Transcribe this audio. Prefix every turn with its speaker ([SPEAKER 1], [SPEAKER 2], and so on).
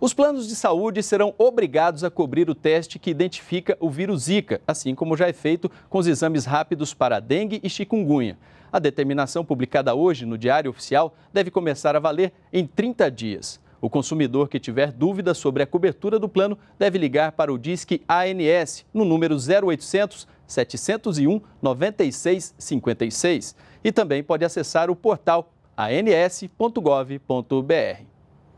[SPEAKER 1] Os planos de saúde serão obrigados a cobrir o teste que identifica o vírus Zika, assim como já é feito com os exames rápidos para dengue e chikungunya. A determinação publicada hoje no Diário Oficial deve começar a valer em 30 dias. O consumidor que tiver dúvidas sobre a cobertura do plano deve ligar para o Disque ANS no número 0800 701 9656 e também pode acessar o portal ans.gov.br.